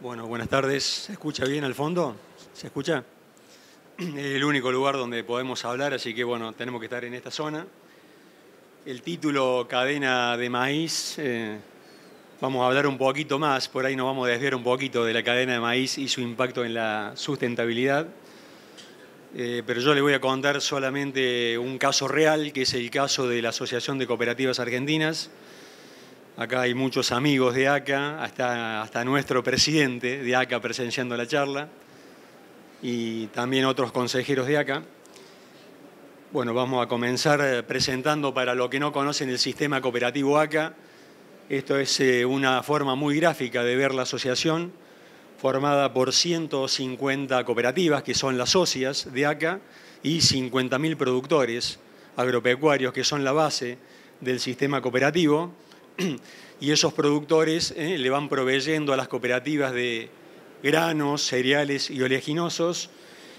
Bueno, buenas tardes. ¿Se escucha bien al fondo? ¿Se escucha? Es el único lugar donde podemos hablar, así que bueno, tenemos que estar en esta zona. El título Cadena de Maíz, eh, vamos a hablar un poquito más, por ahí nos vamos a desviar un poquito de la cadena de maíz y su impacto en la sustentabilidad. Eh, pero yo le voy a contar solamente un caso real, que es el caso de la Asociación de Cooperativas Argentinas, Acá hay muchos amigos de ACA, hasta, nuestro presidente de ACA presenciando la charla y también otros consejeros de ACA. Bueno, vamos a comenzar eh, presentando para los que no conocen el sistema cooperativo ACA. Esto es eh, una forma muy gráfica de ver la asociación, formada por 150 cooperativas, que son las socias de ACA, y 50.000 productores agropecuarios, que son la base del sistema cooperativo y esos productores eh, le van proveyendo a las cooperativas de granos, cereales y oleaginosos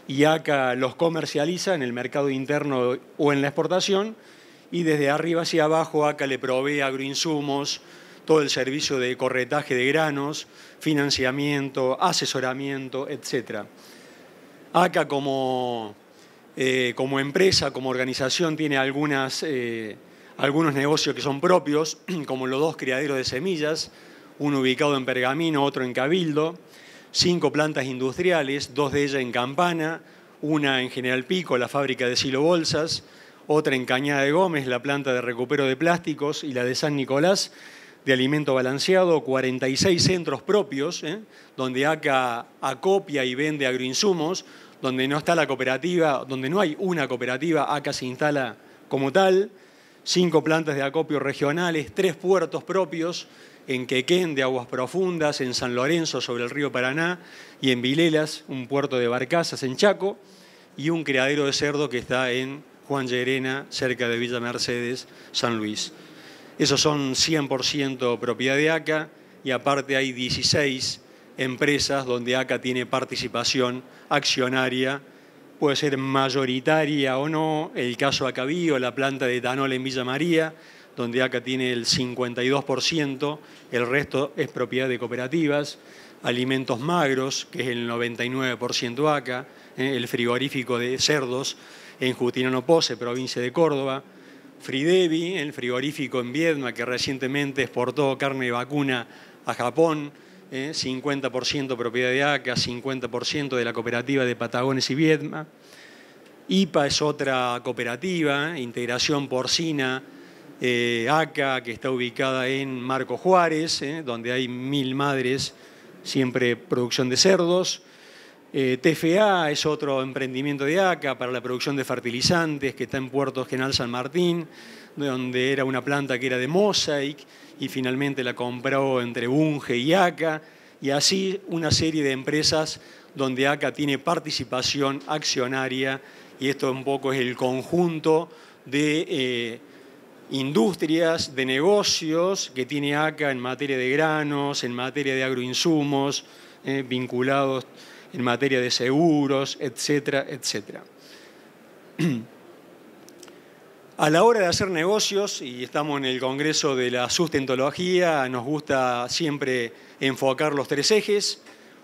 y acá los comercializa en el mercado interno o en la exportación y desde arriba hacia abajo acá le provee agroinsumos, todo el servicio de corretaje de granos, financiamiento, asesoramiento, etc. ACA como, eh, como empresa, como organización, tiene algunas eh, algunos negocios que son propios, como los dos criaderos de semillas, uno ubicado en Pergamino, otro en Cabildo, cinco plantas industriales, dos de ellas en Campana, una en General Pico, la fábrica de silo bolsas, otra en Cañada de Gómez, la planta de recupero de plásticos y la de San Nicolás de alimento balanceado, 46 centros propios, ¿eh? donde ACA acopia y vende agroinsumos, donde no está la cooperativa, donde no hay una cooperativa, ACA se instala como tal, cinco plantas de acopio regionales, tres puertos propios en Quequén de aguas profundas, en San Lorenzo sobre el río Paraná y en Vilelas, un puerto de barcazas en Chaco y un criadero de cerdo que está en Juan Llerena, cerca de Villa Mercedes, San Luis. Esos son 100% propiedad de ACA y aparte hay 16 empresas donde ACA tiene participación accionaria puede ser mayoritaria o no, el caso Acavío, la planta de etanol en Villa María, donde acá tiene el 52%, el resto es propiedad de cooperativas, alimentos magros, que es el 99% ACA, eh, el frigorífico de cerdos en Jutinano Pose, provincia de Córdoba, Fridevi, el frigorífico en Viedma, que recientemente exportó carne y vacuna a Japón, 50% ¿eh? propiedad de ACA, 50% de la cooperativa de Patagones y Viedma. IPA es otra cooperativa, Integración Porcina eh, ACA, que está ubicada en Marco Juárez, ¿eh? donde hay mil madres, siempre producción de cerdos. TFA es otro emprendimiento de ACA para la producción de fertilizantes, que está en Puerto General San Martín donde era una planta que era de Mosaic y finalmente la compró entre unge y ACA, y así una serie de empresas donde ACA tiene participación accionaria y esto un poco es el conjunto de eh, industrias, de negocios que tiene ACA en materia de granos, en materia de agroinsumos, eh, vinculados en materia de seguros, etcétera, etcétera. A la hora de hacer negocios, y estamos en el Congreso de la Sustentología, nos gusta siempre enfocar los tres ejes.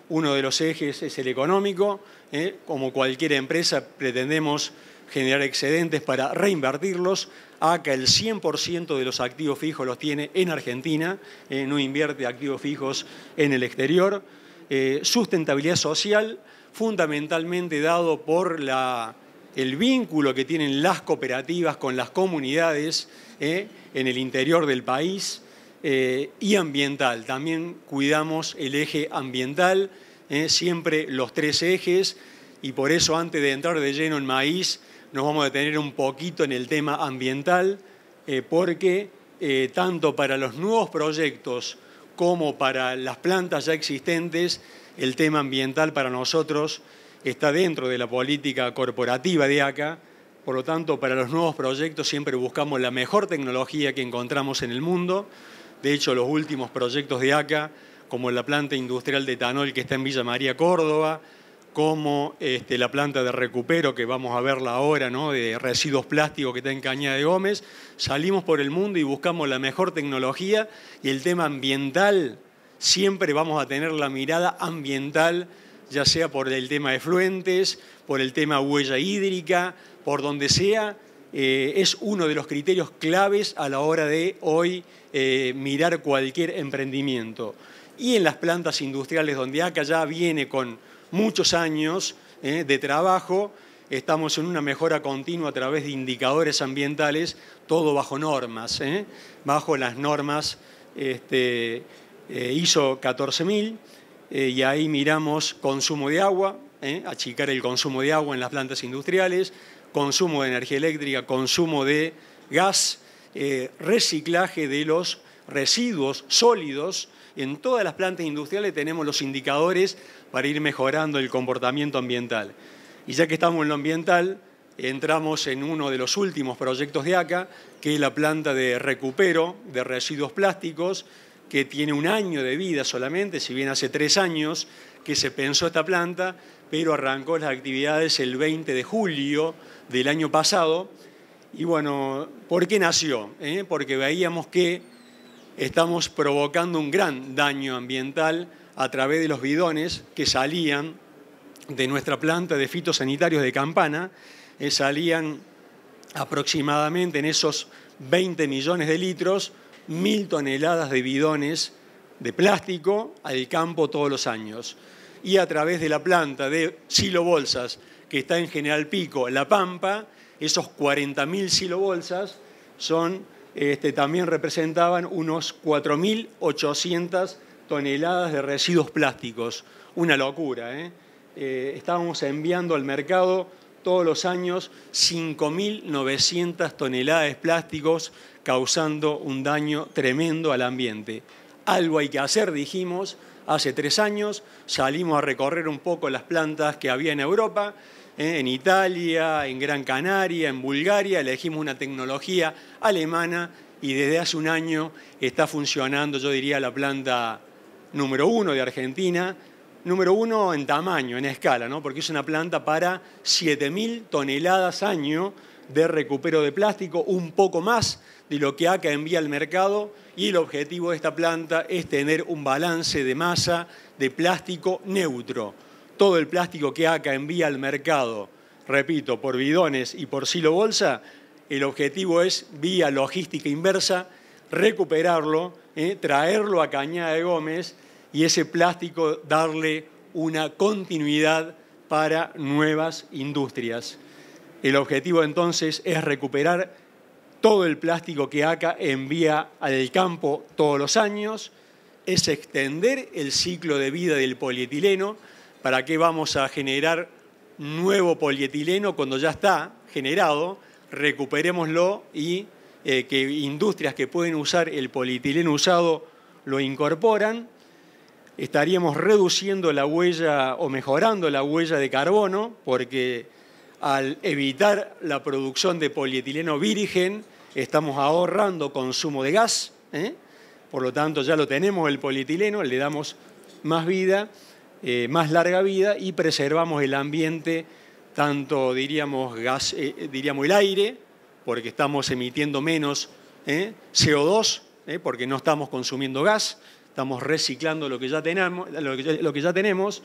Uno de los ejes es el económico. ¿eh? Como cualquier empresa pretendemos generar excedentes para reinvertirlos. Acá el 100% de los activos fijos los tiene en Argentina, ¿eh? no invierte activos fijos en el exterior. Eh, sustentabilidad social, fundamentalmente dado por la el vínculo que tienen las cooperativas con las comunidades ¿eh? en el interior del país eh, y ambiental. También cuidamos el eje ambiental, ¿eh? siempre los tres ejes, y por eso antes de entrar de lleno en maíz nos vamos a detener un poquito en el tema ambiental, porque tanto para los nuevos proyectos como para las plantas ya existentes, el tema ambiental para nosotros está dentro de la política corporativa de ACA, por lo tanto, para los nuevos proyectos siempre buscamos la mejor tecnología que encontramos en el mundo. De hecho, los últimos proyectos de ACA, como la planta industrial de etanol que está en Villa María, Córdoba, como este, la planta de recupero que vamos a verla ahora, ¿no? de residuos plásticos que está en Cañada de Gómez, salimos por el mundo y buscamos la mejor tecnología y el tema ambiental, siempre vamos a tener la mirada ambiental ya sea por el tema de fluentes, por el tema huella hídrica, por donde sea, eh, es uno de los criterios claves a la hora de hoy eh, mirar cualquier emprendimiento. Y en las plantas industriales donde acá ya viene con muchos años eh, de trabajo, estamos en una mejora continua a través de indicadores ambientales, todo bajo normas, bajo las normas este, ISO 14000 eh, y ahí miramos consumo de agua, ¿eh? achicar el consumo de agua en las plantas industriales, consumo de energía eléctrica, consumo de gas, eh, reciclaje de los residuos sólidos. En todas las plantas industriales tenemos los indicadores para ir mejorando el comportamiento ambiental. Y ya que estamos en lo ambiental, entramos en uno de los últimos proyectos de ACA, que es la planta de recupero de residuos plásticos, que tiene un año de vida solamente, si bien hace tres años que se pensó esta planta, pero arrancó las actividades el 20 de julio del año pasado. Y bueno, ¿por qué nació? Eh? Porque veíamos que estamos provocando un gran daño ambiental a través de los bidones que salían de nuestra planta de fitosanitarios de Campana, eh, salían aproximadamente en esos 20 millones de litros mil toneladas de bidones de plástico al campo todos los años. Y a través de la planta de silobolsas que está en General Pico, La Pampa, esos 40.000 silobolsas son, este, también representaban unos 4.800 toneladas de residuos plásticos. Una locura, Eh, eh estábamos enviando al mercado todos los años 5.900 toneladas de plásticos, causando un daño tremendo al ambiente. Algo hay que hacer, dijimos, hace tres años salimos a recorrer un poco las plantas que había en Europa, ¿eh? en Italia, en Gran Canaria, en Bulgaria, elegimos una tecnología alemana y desde hace un año está funcionando, yo diría, la planta número uno de Argentina, número uno en tamaño, en escala, ¿no? porque es una planta para 7.000 toneladas año de recupero de plástico, un poco más de lo que ACA envía al mercado y el objetivo de esta planta es tener un balance de masa de plástico neutro. Todo el plástico que ACA envía al mercado, repito, por bidones y por silo bolsa, el objetivo es, vía logística inversa, recuperarlo, ¿eh? traerlo a Cañada de Gómez y ese plástico darle una continuidad para nuevas industrias. El objetivo entonces es recuperar todo el plástico que ACA envía al campo todos los años, es extender el ciclo de vida del polietileno, para que vamos a generar nuevo polietileno cuando ya está generado, recuperémoslo y eh, que industrias que pueden usar el polietileno usado lo incorporan estaríamos reduciendo la huella o mejorando la huella de carbono, porque al evitar la producción de polietileno virgen, estamos ahorrando consumo de gas, ¿eh? por lo tanto ya lo tenemos el polietileno, le damos más vida, eh, más larga vida y preservamos el ambiente, tanto diríamos, gas, eh, diríamos el aire, porque estamos emitiendo menos CO2, porque no estamos consumiendo gas, estamos reciclando lo que ya tenemos,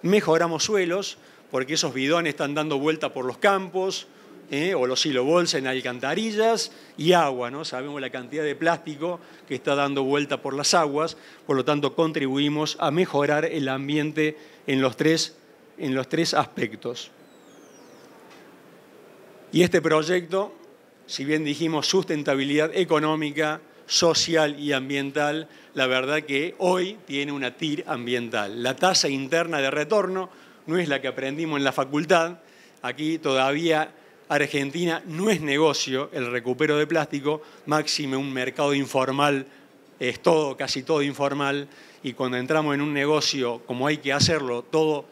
mejoramos suelos, porque esos bidones están dando vuelta por los campos, ¿eh? o los silobols en alcantarillas, y agua, ¿no? Sabemos la cantidad de plástico que está dando vuelta por las aguas, por lo tanto contribuimos a mejorar el ambiente en los tres, en los tres aspectos. Y este proyecto, si bien dijimos sustentabilidad económica, social y ambiental, la verdad que hoy tiene una TIR ambiental. La tasa interna de retorno no es la que aprendimos en la facultad. Aquí todavía Argentina no es negocio el recupero de plástico, máximo un mercado informal, es todo, casi todo informal, y cuando entramos en un negocio como hay que hacerlo, todo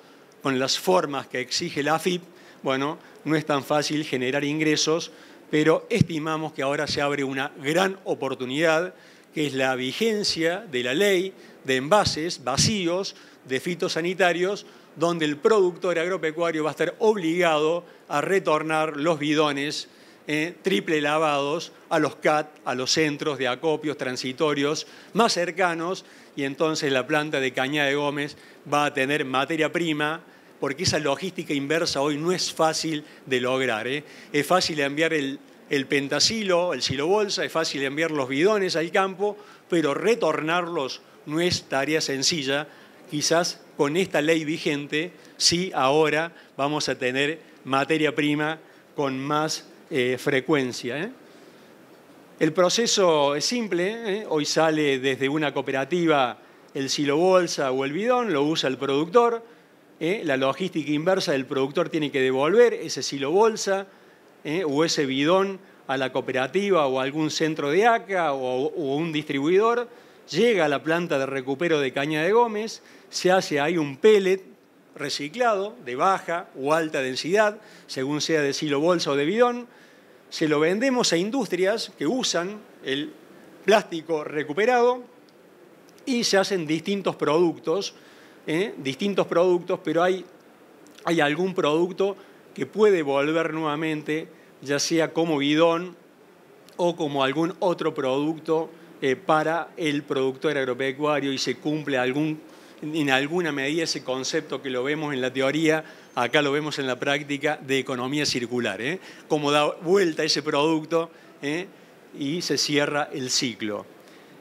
con las formas que exige la AFIP, bueno, no es tan fácil generar ingresos pero estimamos que ahora se abre una gran oportunidad, que es la vigencia de la ley de envases vacíos de fitosanitarios, donde el productor agropecuario va a estar obligado a retornar los bidones eh, triple lavados a los CAT, a los centros de acopios transitorios más cercanos, y entonces la planta de Caña de Gómez va a tener materia prima porque esa logística inversa hoy no es fácil de lograr. ¿eh? Es fácil enviar el, pentasilo, el silobolsa, es fácil enviar los bidones al campo, pero retornarlos no es tarea sencilla. Quizás con esta ley vigente, sí ahora vamos a tener materia prima con más eh, frecuencia. ¿eh? El proceso es simple, hoy sale desde una cooperativa el silo o el bidón, lo usa el productor, ¿eh? la logística inversa del productor tiene que devolver ese silo bolsa ¿eh? o ese bidón a la cooperativa o a algún centro de ACA o, un distribuidor, llega a la planta de recupero de caña de Gómez, se hace ahí un pellet reciclado de baja o alta densidad, según sea de silo bolsa o de bidón, se lo vendemos a industrias que usan el plástico recuperado y se hacen distintos productos ¿eh? distintos productos, pero hay, algún producto que puede volver nuevamente, ya sea como bidón o como algún otro producto eh, para el productor agropecuario y se cumple algún, en alguna medida ese concepto que lo vemos en la teoría, acá lo vemos en la práctica de economía circular, ¿eh? cómo da vuelta ese producto ¿eh? y se cierra el ciclo.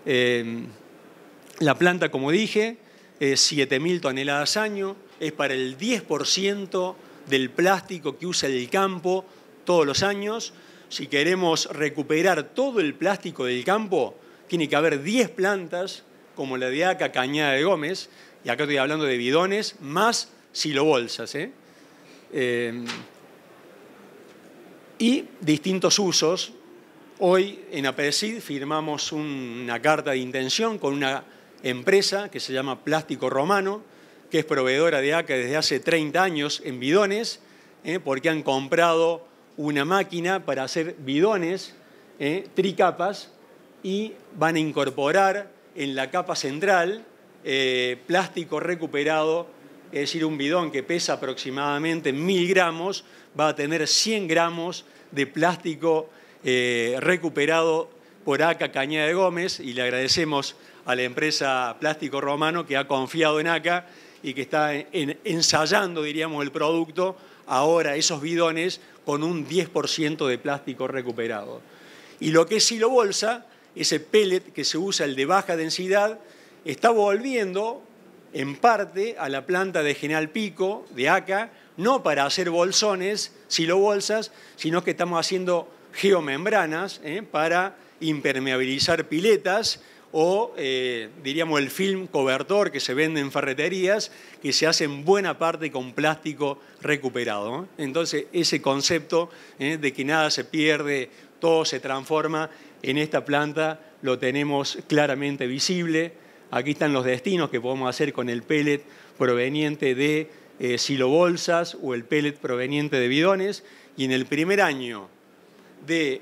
la planta, como dije, 7.000 eh, toneladas año, es para el 10% del plástico que usa el campo todos los años. Si queremos recuperar todo el plástico del campo, tiene que haber 10 plantas, como la de Aca, Cañada de Gómez, y acá estoy hablando de bidones, más silobolsas. ¿eh? Eh, y distintos usos. Hoy en APESID firmamos una carta de intención con una empresa que se llama Plástico Romano, que es proveedora de ACA desde hace 30 años en bidones, ¿eh? porque han comprado una máquina para hacer bidones ¿eh? tricapas y van a incorporar en la capa central eh, plástico recuperado, es decir, un bidón que pesa aproximadamente 1000 gramos, va a tener 100 gramos de plástico recuperado por ACA Cañada de Gómez y le agradecemos a la empresa Plástico Romano que ha confiado en ACA y que está ensayando, diríamos, el producto, ahora esos bidones con un 10% de plástico recuperado. Y lo que es silobolsa, ese pellet que se usa, el de baja densidad, está volviendo en parte a la planta de General Pico, de ACA, no para hacer bolsones, silobolsas, sino que estamos haciendo geomembranas ¿eh? para impermeabilizar piletas o eh, diríamos el film cobertor que se vende en ferreterías, que se hace en buena parte con plástico recuperado. Entonces, ese concepto ¿eh? de que nada se pierde, todo se transforma, en esta planta lo tenemos claramente visible. Aquí están los destinos que podemos hacer con el pellet proveniente de eh, silobolsas o el pellet proveniente de bidones. Y en el primer año de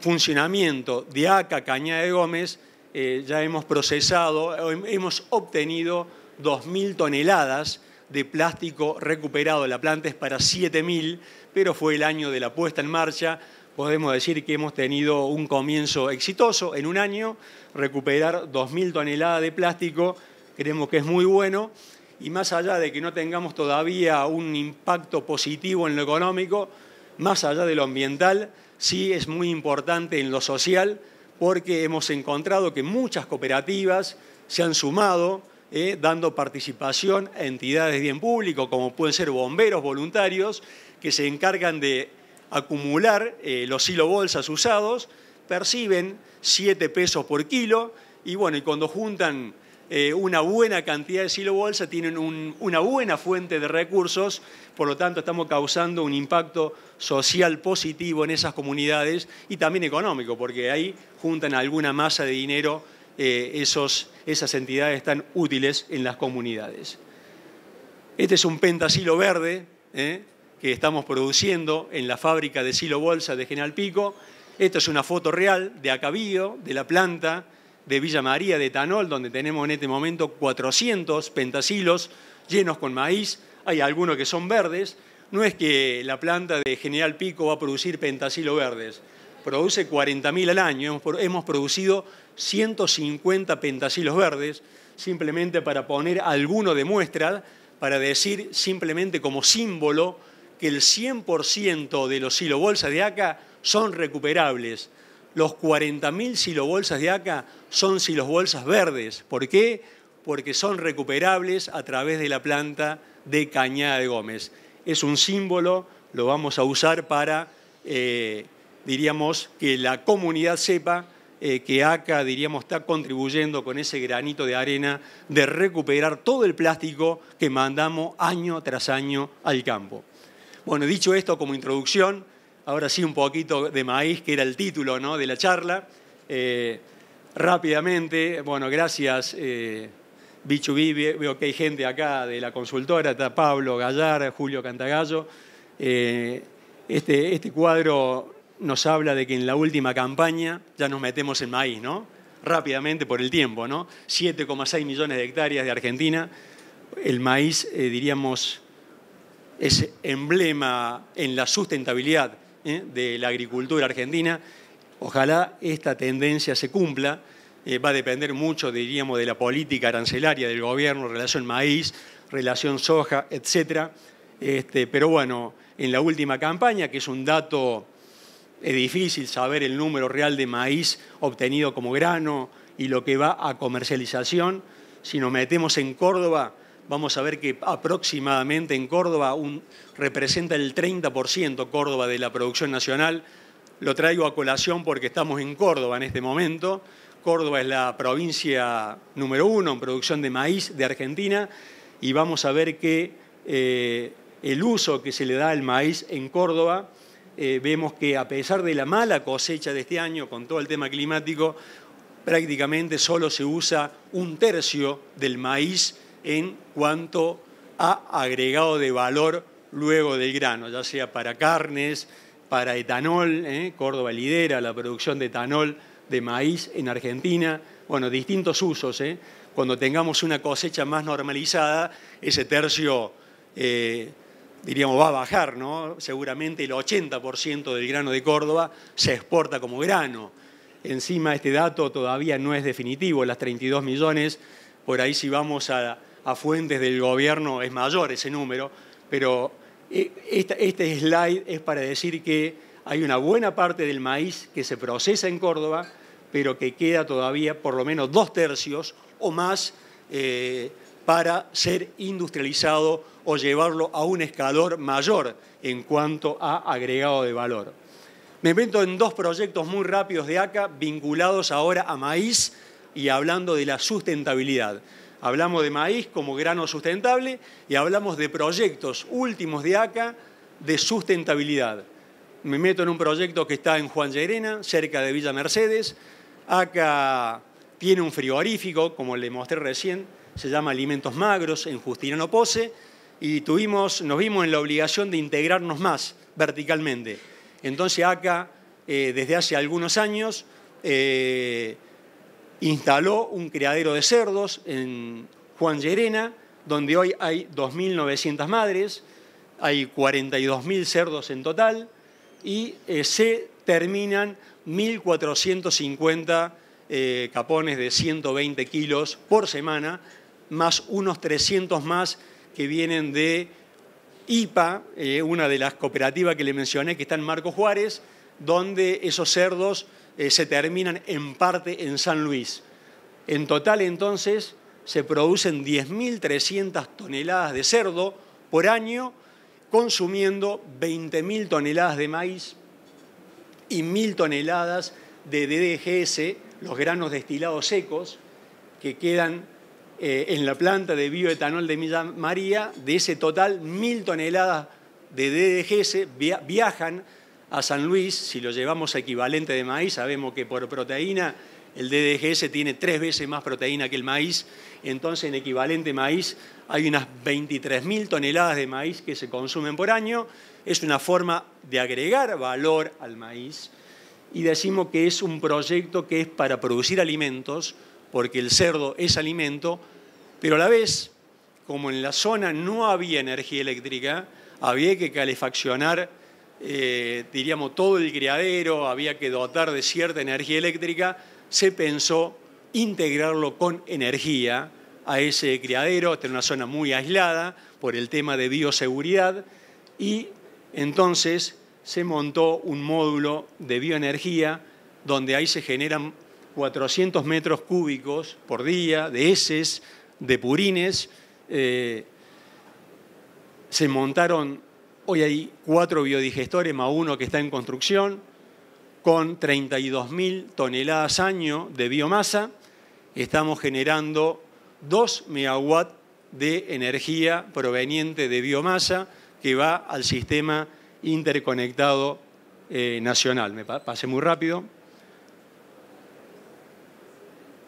funcionamiento de ACA Cañada de Gómez, eh, ya hemos procesado, eh, hemos obtenido 2.000 toneladas de plástico recuperado la planta, es para 7.000, pero fue el año de la puesta en marcha. Podemos decir que hemos tenido un comienzo exitoso en un año, recuperar 2.000 toneladas de plástico, creemos que es muy bueno, y más allá de que no tengamos todavía un impacto positivo en lo económico, más allá de lo ambiental, sí es muy importante en lo social, porque hemos encontrado que muchas cooperativas se han sumado eh, dando participación a entidades de bien público, como pueden ser bomberos voluntarios, que se encargan de acumular eh, los hilo bolsas usados, perciben 7 pesos por kilo y bueno, y cuando juntan eh, una buena cantidad de silo bolsa, tienen una buena fuente de recursos, por lo tanto estamos causando un impacto social positivo en esas comunidades y también económico, porque ahí juntan alguna masa de dinero eh, esas entidades tan útiles en las comunidades. Este es un pentasilo verde eh, que estamos produciendo en la fábrica de silo bolsa de Genalpico. Esta es una foto real de Acabío, de la planta, de Villa María de etanol, donde tenemos en este momento 400 pentasilos llenos con maíz, hay algunos que son verdes, no es que la planta de General Pico va a producir pentasilo verdes, produce 40.000 al año, hemos producido 150 pentasilos verdes, simplemente para poner alguno de muestra, para decir simplemente como símbolo que el 100% de los silobolsas de acá son recuperables. Los 40.000 silobolsas de ACA son silobolsas verdes. ¿Por qué? Porque son recuperables a través de la planta de Cañada de Gómez. Es un símbolo, lo vamos a usar para, eh, diríamos, que la comunidad sepa eh, que ACA, diríamos, está contribuyendo con ese granito de arena de recuperar todo el plástico que mandamos año tras año al campo. Bueno, dicho esto como introducción, ahora sí un poquito de maíz, que era el título ¿no? de la charla. Eh, rápidamente, bueno, gracias eh, veo que hay gente acá de la consultora, está Pablo Gallar, Julio Cantagallo. Eh, este, este cuadro nos habla de que en la última campaña ya nos metemos en maíz, ¿no? Rápidamente por el tiempo, ¿no? 7,6 millones de hectáreas de Argentina. El maíz, eh, diríamos, es emblema en la sustentabilidad eh, de la agricultura argentina. Ojalá esta tendencia se cumpla. Eh, va a depender mucho, diríamos, de la política arancelaria del gobierno, relación maíz, relación soja, etc. Este, pero bueno, en la última campaña, que es un dato difícil saber el número real de maíz obtenido como grano y lo que va a comercialización. Si nos metemos en Córdoba, vamos a ver que aproximadamente en Córdoba representa el 30% Córdoba de la producción nacional. Lo traigo a colación porque estamos en Córdoba en este momento. Córdoba es la provincia número uno en producción de maíz de Argentina y vamos a ver que eh, el uso que se le da al maíz en Córdoba, eh, vemos que a pesar de la mala cosecha de este año con todo el tema climático, prácticamente solo se usa un tercio del maíz en cuanto a agregado de valor luego del grano, ya sea para carnes, para etanol, ¿eh? Córdoba lidera la producción de etanol de maíz en Argentina, bueno, distintos usos. ¿eh? Cuando tengamos una cosecha más normalizada, ese tercio, eh, diríamos, va a bajar, ¿no? Seguramente el 80% del grano de Córdoba se exporta como grano. Encima este dato todavía no es definitivo, las 32 millones, por ahí si vamos a a fuentes del gobierno es mayor ese número, pero e, este slide es para decir que hay una buena parte del maíz que se procesa en Córdoba, pero que queda todavía por lo menos dos tercios o más eh, para ser industrializado o llevarlo a un escalor mayor en cuanto a agregado de valor. Me meto en dos proyectos muy rápidos de ACA vinculados ahora a maíz y hablando de la sustentabilidad hablamos de maíz como grano sustentable y hablamos de proyectos últimos de ACA de sustentabilidad. Me meto en un proyecto que está en Juan Llerena, cerca de Villa Mercedes. ACA tiene un frigorífico, como le mostré recién, se llama Alimentos Magros en Justiniano Pose y tuvimos, nos vimos en la obligación de integrarnos más verticalmente. Entonces ACA, eh, desde hace algunos años, eh, instaló un criadero de cerdos en Juan Llerena, donde hoy hay 2.900 madres, hay 42.000 cerdos en total y eh, se terminan 1.450 eh, capones de 120 kilos por semana, más unos 300 más que vienen de IPA, eh, una de las cooperativas que le mencioné, que está en Marco Juárez, donde esos cerdos eh, se terminan en parte en San Luis. En total, entonces, se producen 10.300 toneladas de cerdo por año, consumiendo 20.000 toneladas de maíz y 1.000 toneladas de DDGS, los granos destilados secos, que quedan eh, en la planta de bioetanol de Villa María. De ese total, 1.000 toneladas de DDGS viajan a San Luis, si lo llevamos a equivalente de maíz, sabemos que por proteína el DDGS tiene tres veces más proteína que el maíz, entonces en equivalente maíz hay unas 23.000 toneladas de maíz que se consumen por año, es una forma de agregar valor al maíz y decimos que es un proyecto que es para producir alimentos, porque el cerdo es alimento, pero a la vez, como en la zona no había energía eléctrica, había que calefaccionar eh, diríamos, todo el criadero, había que dotar de cierta energía eléctrica, se pensó integrarlo con energía a ese criadero, está en una zona muy aislada por el tema de bioseguridad, y entonces se montó un módulo de bioenergía donde ahí se generan 400 metros cúbicos por día de heces, de purines. Eh, se montaron Hoy hay cuatro biodigestores más uno que está en construcción, con 32.000 toneladas año de biomasa. Estamos generando 2 megawatts de energía proveniente de biomasa que va al sistema interconectado eh, nacional. Me pasé muy rápido.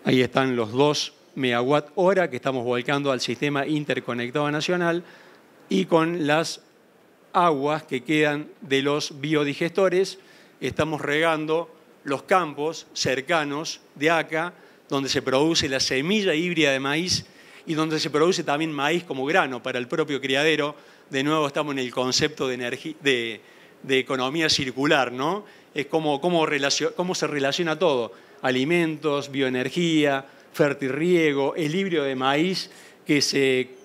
Ahí están los 2 megawatt hora que estamos volcando al sistema interconectado nacional y con las aguas que quedan de los biodigestores, estamos regando los campos cercanos de acá, donde se produce la semilla híbrida de maíz y donde se produce también maíz como grano para el propio criadero. De nuevo estamos en el concepto de, de economía circular, ¿no? Es como se relaciona todo, alimentos, bioenergía, fertirriego, el híbrido de maíz que se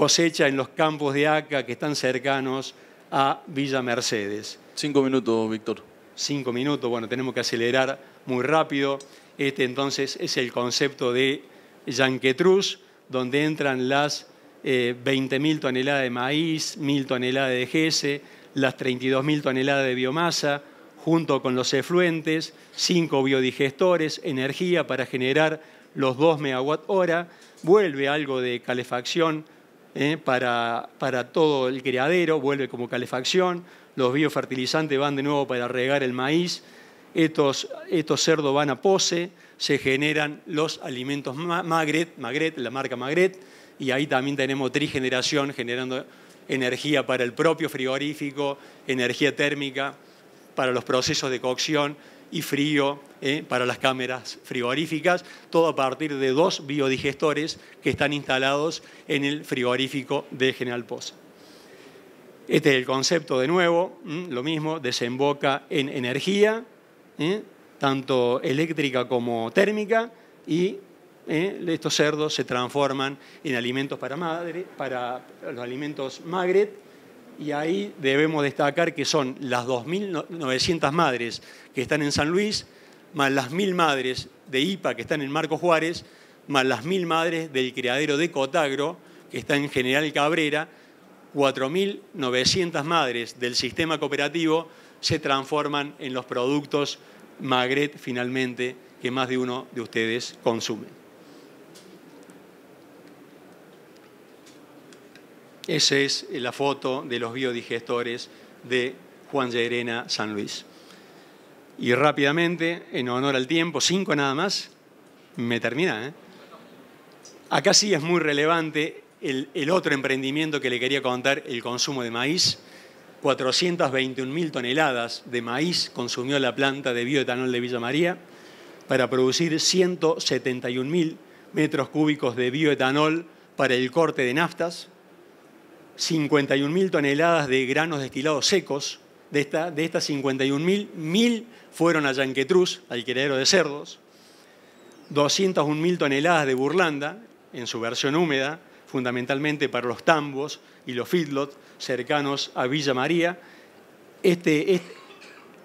cosecha en los campos de ACA que están cercanos a Villa Mercedes. Cinco minutos, Víctor. Cinco minutos, bueno, tenemos que acelerar muy rápido. Este entonces es el concepto de Yanquetruz, donde entran las 20.000 eh, toneladas de maíz, 1.000 toneladas de GESE, las 32.000 toneladas de biomasa, junto con los efluentes, cinco biodigestores, energía para generar los 2 megawatt hora, vuelve algo de calefacción eh, para, todo el criadero, vuelve como calefacción, los biofertilizantes van de nuevo para regar el maíz, estos, estos cerdos van a pose, se generan los alimentos Magret, Magret, la marca Magret, y ahí también tenemos trigeneración generando energía para el propio frigorífico, energía térmica para los procesos de cocción y frío eh, para las cámaras frigoríficas, todo a partir de dos biodigestores que están instalados en el frigorífico de General Poza. Este es el concepto de nuevo, lo mismo, desemboca en energía, tanto eléctrica como térmica, y estos cerdos se transforman en alimentos para madre, para los alimentos magret y ahí debemos destacar que son las 2.900 madres que están en San Luis, más las 1.000 madres de IPA que están en Marco Juárez, más las 1.000 madres del criadero de Cotagro que está en General Cabrera, 4.900 madres del sistema cooperativo se transforman en los productos Magret finalmente que más de uno de ustedes consume. Esa es la foto de los biodigestores de Juan Llerena San Luis. Y rápidamente, en honor al tiempo, cinco nada más, me termina. ¿eh? Acá sí es muy relevante el, el, otro emprendimiento que le quería contar, el consumo de maíz. 421.000 toneladas de maíz consumió la planta de bioetanol de Villa María para producir 171.000 metros cúbicos de bioetanol para el corte de naftas, 51.000 toneladas de granos destilados secos. De, esta, de estas 51.000, 1.000 fueron a Yanquetruz, al criadero de cerdos. 201.000 toneladas de burlanda, en su versión húmeda, fundamentalmente para los tambos y los feedlots cercanos a Villa María. Este,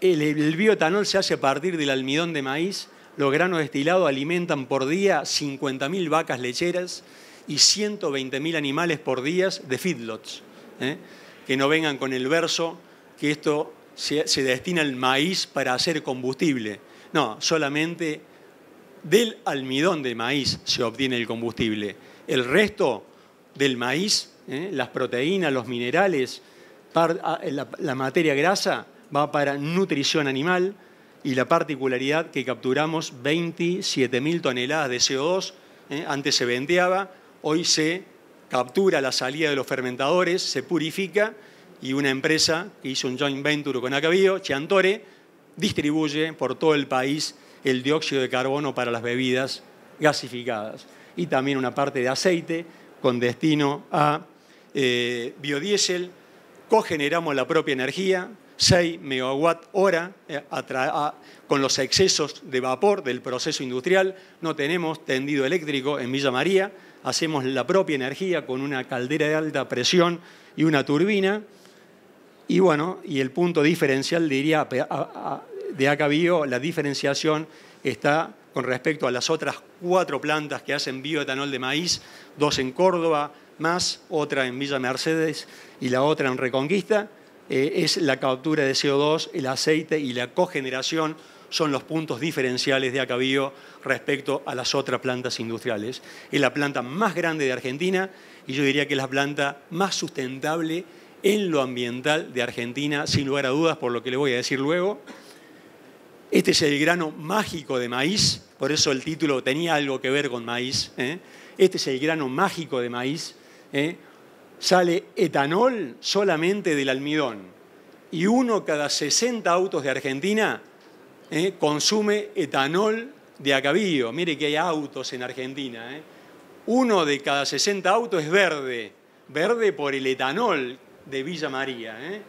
el, el bioetanol se hace a partir del almidón de maíz. Los granos destilados alimentan por día 50.000 vacas lecheras, y 120.000 animales por día de feedlots. ¿eh? Que no vengan con el verso que esto se, destina al maíz para hacer combustible. No, solamente del almidón de maíz se obtiene el combustible. El resto del maíz, ¿eh? las proteínas, los minerales, ah, la, materia grasa, va para nutrición animal y la particularidad que capturamos 27.000 toneladas de CO2, ¿eh? antes se venteaba, Hoy se captura la salida de los fermentadores, se purifica y una empresa que hizo un joint venture con Acabío, Chiantore, distribuye por todo el país el dióxido de carbono para las bebidas gasificadas y también una parte de aceite con destino a eh, biodiesel. Cogeneramos la propia energía, 6 megawatt hora eh, con los excesos de vapor del proceso industrial. No tenemos tendido eléctrico en Villa María, hacemos la propia energía con una caldera de alta presión y una turbina. Y bueno, y el punto diferencial, diría, de Bio, la diferenciación está con respecto a las otras cuatro plantas que hacen bioetanol de maíz, dos en Córdoba, más otra en Villa Mercedes y la otra en Reconquista, eh, es la captura de CO2, el aceite y la cogeneración son los puntos diferenciales de Acabío respecto a las otras plantas industriales. Es la planta más grande de Argentina y yo diría que es la planta más sustentable en lo ambiental de Argentina, sin lugar a dudas, por lo que le voy a decir luego. Este es el grano mágico de maíz, por eso el título tenía algo que ver con maíz. ¿eh? Este es el grano mágico de maíz. ¿eh? Sale etanol solamente del almidón. Y uno cada 60 autos de Argentina ¿eh? consume etanol de Acabío, Mire que hay autos en Argentina. ¿eh? Uno de cada 60 autos es verde, verde por el etanol de Villa María. ¿eh?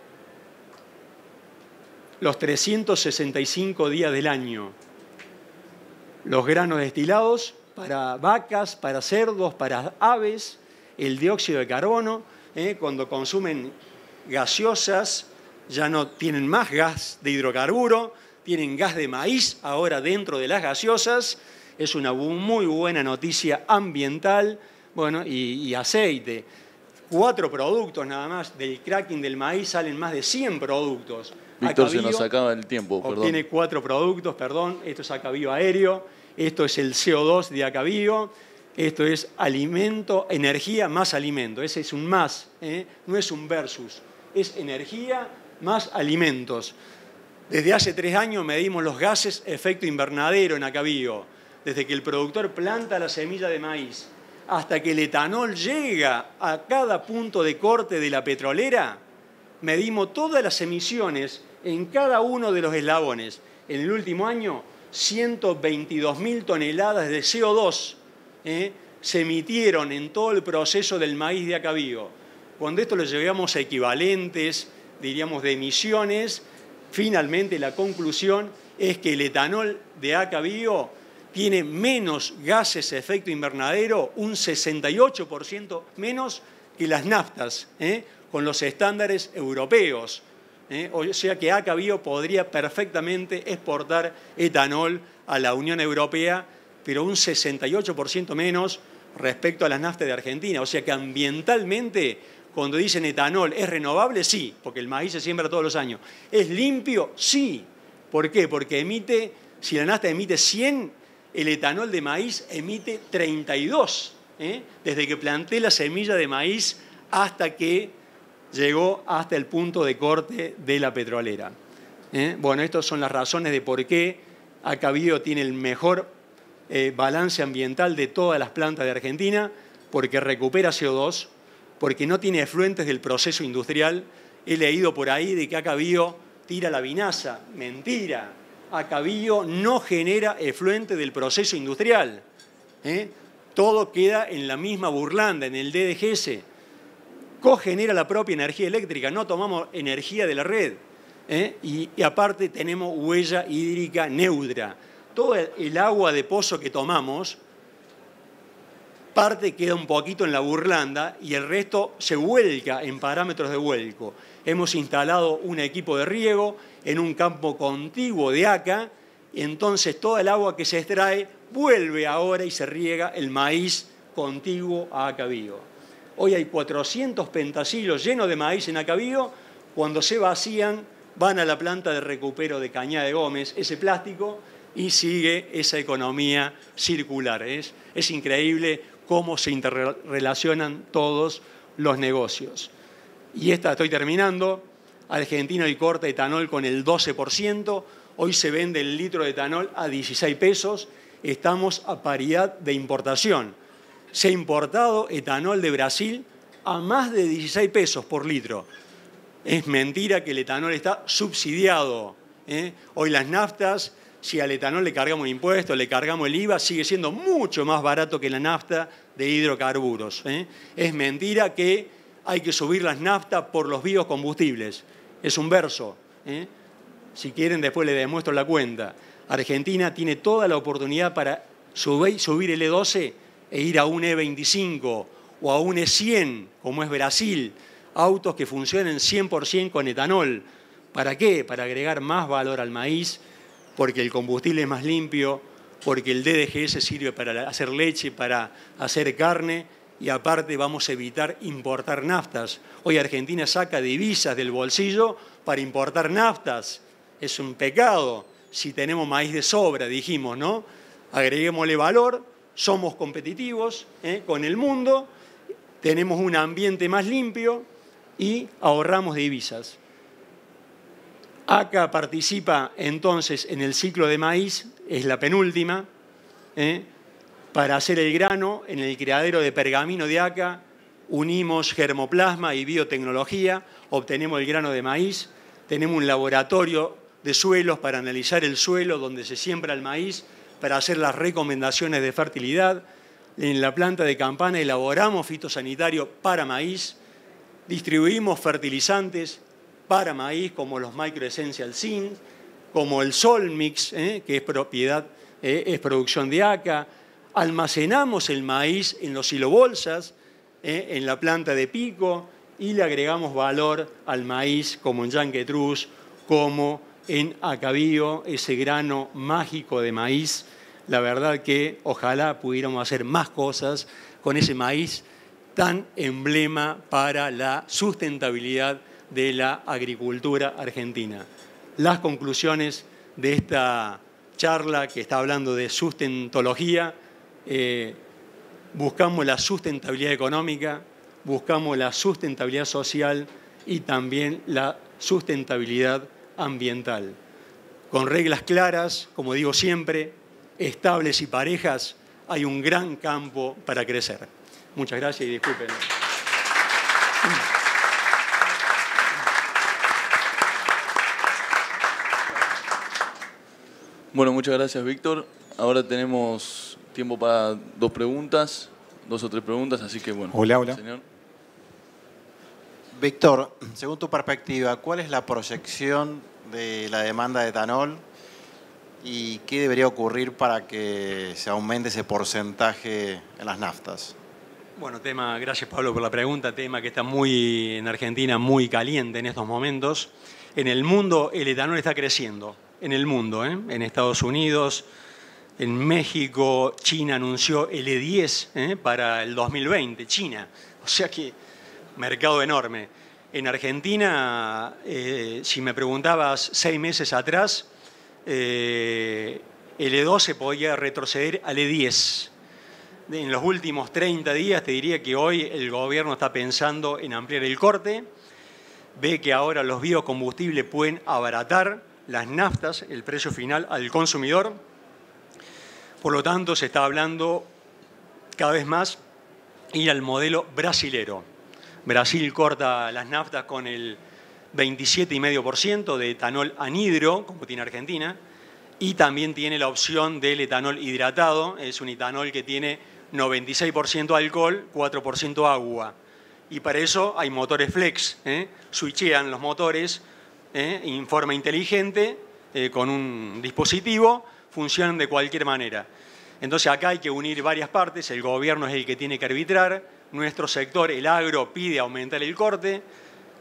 Los 365 días del año. Los granos destilados para vacas, para cerdos, para aves, el dióxido de carbono, cuando consumen gaseosas, ya no tienen más gas de hidrocarburo, tienen gas de maíz ahora dentro de las gaseosas, es una muy buena noticia ambiental, bueno, y, aceite. Cuatro productos nada más del cracking del maíz salen más de 100 productos. Víctor, se nos acaba el tiempo, perdón. Tiene cuatro productos, perdón. Esto es acabío aéreo, esto es el CO2 de acabío. esto es alimento, energía más alimento. Ese es un más, ¿eh? no es un versus. Es energía más alimentos. Desde hace tres años medimos los gases efecto invernadero en Acabío, desde que el productor planta la semilla de maíz hasta que el etanol llega a cada punto de corte de la petrolera, medimos todas las emisiones en cada uno de los eslabones. En el último año, 122.000 toneladas de CO2 ¿eh? se emitieron en todo el proceso del maíz de Acabío. Cuando esto lo llevamos a equivalentes, diríamos, de emisiones, Finalmente, la conclusión es que el etanol de Acabío tiene menos gases de efecto invernadero, un 68% menos que las naftas, ¿eh? con los estándares europeos. ¿eh? O sea que Bio podría perfectamente exportar etanol a la Unión Europea, pero un 68% menos respecto a las naftas de Argentina. O sea que ambientalmente cuando dicen etanol, ¿es renovable? Sí, porque el maíz se siembra todos los años. ¿Es limpio? Sí. ¿Por qué? Porque emite, si la nafta emite 100, el etanol de maíz emite 32, ¿eh? desde que planté la semilla de maíz hasta que llegó hasta el punto de corte de la petrolera. ¿eh? Bueno, estas son las razones de por qué Acabío tiene el mejor eh, balance ambiental de todas las plantas de Argentina, porque recupera CO2, porque no tiene efluentes del proceso industrial. He leído por ahí de que Acabío tira la vinaza. Mentira. Acabío no genera efluentes del proceso industrial. ¿eh? Todo queda en la misma burlanda, en el DDGS. Cogenera la propia energía eléctrica, no tomamos energía de la red. ¿eh? y aparte tenemos huella hídrica neutra. Todo el agua de pozo que tomamos parte queda un poquito en la burlanda y el resto se vuelca en parámetros de vuelco. Hemos instalado un equipo de riego en un campo contiguo de acá, y entonces toda el agua que se extrae vuelve ahora y se riega el maíz contiguo a Acabío. Hoy hay 400 pentasilos llenos de maíz en Acabío, cuando se vacían van a la planta de recupero de Cañá de Gómez, ese plástico, y sigue esa economía circular. Es, es increíble cómo se interrelacionan todos los negocios. Y esta estoy terminando. Argentina y corta etanol con el 12%. Hoy se vende el litro de etanol a 16 pesos. Estamos a paridad de importación. Se ha importado etanol de Brasil a más de 16 pesos por litro. Es mentira que el etanol está subsidiado. ¿eh? Hoy las naftas si al etanol le cargamos impuestos, le cargamos el IVA, sigue siendo mucho más barato que la nafta de hidrocarburos. ¿eh? Es mentira que hay que subir las naftas por los biocombustibles. Es un verso. ¿eh? Si quieren, después les demuestro la cuenta. Argentina tiene toda la oportunidad para subir, subir el E12 e ir a un E25 o a un E100, como es Brasil, autos que funcionen 100% con etanol. ¿Para qué? Para agregar más valor al maíz porque el combustible es más limpio, porque el DDGS sirve para hacer leche, para hacer carne y aparte vamos a evitar importar naftas. Hoy Argentina saca divisas del bolsillo para importar naftas. Es un pecado si tenemos maíz de sobra, dijimos, ¿no? Agreguémosle valor, somos competitivos ¿eh? con el mundo, tenemos un ambiente más limpio y ahorramos divisas. ACA participa entonces en el ciclo de maíz, es la penúltima, ¿eh? para hacer el grano en el criadero de pergamino de ACA, unimos germoplasma y biotecnología, obtenemos el grano de maíz, tenemos un laboratorio de suelos para analizar el suelo donde se siembra el maíz, para hacer las recomendaciones de fertilidad. En la planta de campana elaboramos fitosanitario para maíz, distribuimos fertilizantes, para maíz, como los Micro essentials como el Solmix, eh, que es propiedad, eh, es producción de ACA. Almacenamos el maíz en los silobolsas, eh, en la planta de pico, y le agregamos valor al maíz, como en Yanquetruz, como en Acabío, ese grano mágico de maíz. La verdad que ojalá pudiéramos hacer más cosas con ese maíz tan emblema para la sustentabilidad de la agricultura argentina. Las conclusiones de esta charla que está hablando de sustentología, eh, buscamos la sustentabilidad económica, buscamos la sustentabilidad social y también la sustentabilidad ambiental. Con reglas claras, como digo siempre, estables y parejas, hay un gran campo para crecer. Muchas gracias y disculpen. Bueno, muchas gracias, Víctor. Ahora tenemos tiempo para dos preguntas, dos o tres preguntas, así que bueno. Hola, hola. Señor. Víctor, según tu perspectiva, ¿cuál es la proyección de la demanda de etanol y qué debería ocurrir para que se aumente ese porcentaje en las naftas? Bueno, tema, gracias Pablo por la pregunta, tema que está muy en Argentina muy caliente en estos momentos. En el mundo el etanol está creciendo, en el mundo, ¿eh? en Estados Unidos, en México, China anunció L10 ¿eh? para el 2020, China. O sea que, mercado enorme. En Argentina, eh, si me preguntabas seis meses atrás, l E12 podía retroceder al E10. En los últimos 30 días te diría que hoy el gobierno está pensando en ampliar el corte, ve que ahora los biocombustibles pueden abaratar, las naftas, el precio final al consumidor. Por lo tanto, se está hablando cada vez más ir al modelo brasilero. Brasil corta las naftas con el 27,5% de etanol anhidro, como tiene Argentina, y también tiene la opción del etanol hidratado, es un etanol que tiene 96% alcohol, 4% agua. Y para eso hay motores flex, ¿eh? switchean los motores eh, inteligente, eh, con un dispositivo, funcionan de cualquier manera. Entonces acá hay que unir varias partes, el gobierno es el que tiene que arbitrar, nuestro sector, el agro, pide aumentar el corte,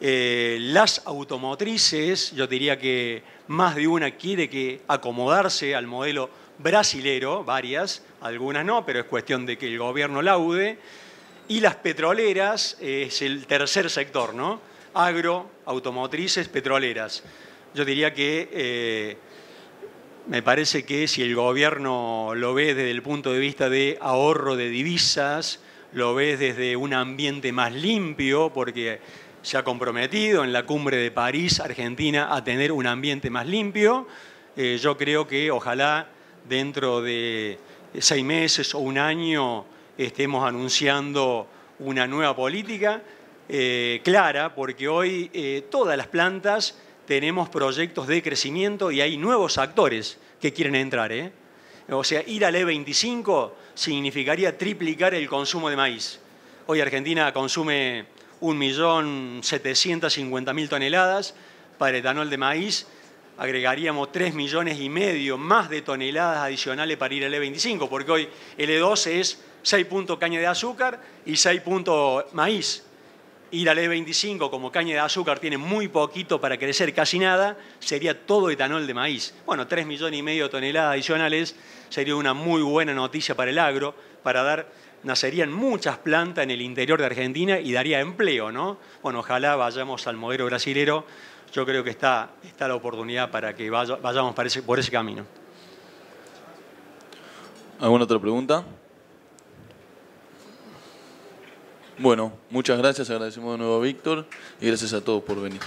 eh, las automotrices, yo diría que más de una quiere que acomodarse al modelo brasilero, varias, algunas no, pero es cuestión de que el gobierno laude, y las petroleras eh, es el tercer sector, ¿no? agro, automotrices, petroleras. Yo diría que eh, me parece que si el gobierno lo ve desde el punto de vista de ahorro de divisas, lo ve desde un ambiente más limpio, porque se ha comprometido en la cumbre de París, Argentina, a tener un ambiente más limpio. Eh, yo creo que ojalá dentro de seis meses o un año estemos anunciando una nueva política eh, clara porque hoy eh, todas las plantas tenemos proyectos de crecimiento y hay nuevos actores que quieren entrar. ¿eh? O sea, ir al E25 significaría triplicar el consumo de maíz. Hoy Argentina consume 1.750.000 toneladas para etanol de maíz. Agregaríamos 3 millones y medio más de toneladas adicionales para ir al E25, porque hoy el E12 es 6 puntos caña de azúcar y 6 puntos maíz y la E25 como caña de azúcar tiene muy poquito para crecer, casi nada, sería todo etanol de maíz. Bueno, 3 millones y medio de toneladas adicionales sería una muy buena noticia para el agro, para dar, nacerían muchas plantas en el interior de Argentina y daría empleo, ¿no? Bueno, ojalá vayamos al modelo brasilero, yo creo que está, está la oportunidad para que vayamos por ese camino. ¿Alguna otra pregunta? Bueno, muchas gracias, agradecemos de nuevo a Víctor y gracias a todos por venir.